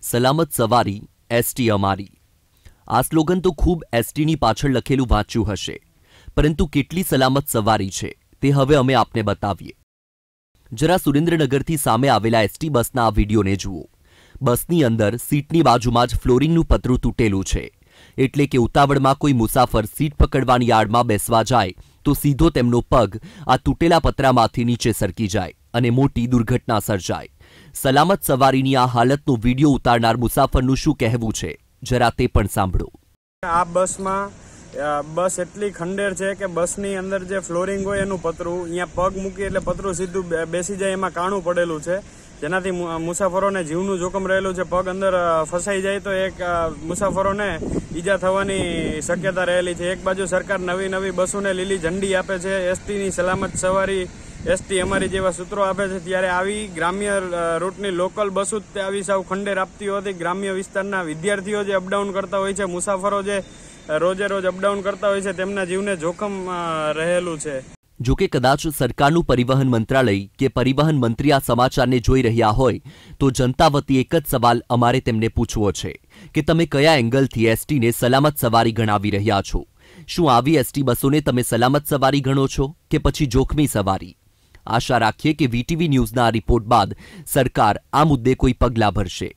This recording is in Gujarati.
સલામત સવારી એસટી અમારી આ સ્લોગન તો ખૂબ એસટીની પાછળ લખેલું વાંચ્યું હશે પરંતુ કેટલી સલામત સવારી છે તે હવે અમે આપને બતાવીએ જરા સુરેન્દ્રનગરથી સામે આવેલા એસટી બસના આ વિડીયોને જુઓ બસની અંદર સીટની બાજુમાં જ ફ્લોરિંગનું પતરું તૂટેલું છે એટલે કે ઉતાવળમાં કોઈ મુસાફર સીટ પકડવાની યાર્ડમાં બેસવા જાય તો સીધો તેમનો પગ આ તૂટેલા પતરામાંથી નીચે સરકી જાય અને મોટી દુર્ઘટના સર્જાય સલામત સવારીની આ હાલતનો વિડીયો ઉતારનાર મુસાફરનું શું કહેવું છે જરા તે પણ સાંભળો આ બસમાં બસ એટલી ખંડેર છે કે બસની અંદર જે ફ્લોરિંગ હોય એનું પતરું અહીંયા પગ મૂકી એટલે પતરું સીધું બેસી જાય એમાં કાણું પડેલું છે જેનાથી મુસાફરોને જીવનું જોખમ રહેલું છે પગ અંદર ફસાઈ જાય તો એક મુસાફરોને ઈજા થવાની શક્યતા રહેલી છે એક બાજુ સરકાર નવી નવી બસોને લીલી ઝંડી આપે છે એસટીની સલામત સવારી એસટી અમારી જેવા સૂત્રો આપે છે ત્યારે આવી ગ્રામ્ય રૂટની લોકલ બસો જ આવી સાવ ખંડેર આપતી હોતી ગ્રામ્ય વિસ્તારના વિદ્યાર્થીઓ જે અપડાઉન કરતા હોય છે મુસાફરો જે રોજે રોજ અપડાઉન કરતા હોય છે તેમના જીવને જોખમ રહેલું છે જો કે કદાચ સરકારનું પરિવહન મંત્રાલય કે પરિવહન મંત્રી આ સમાચારને જોઈ રહ્યા હોય તો જનતા વતી એક જ સવાલ અમારે તેમને પૂછવો છે કે તમે કયા એંગલથી એસટીને સલામત સવારી ગણાવી રહ્યા છો શું આવી એસટી બસોને તમે સલામત સવારી ગણો છો કે પછી જોખમી સવારી આશા રાખીએ કે વીટીવી ન્યૂઝના રિપોર્ટ બાદ સરકાર આ મુદ્દે કોઈ પગલાં ભરશે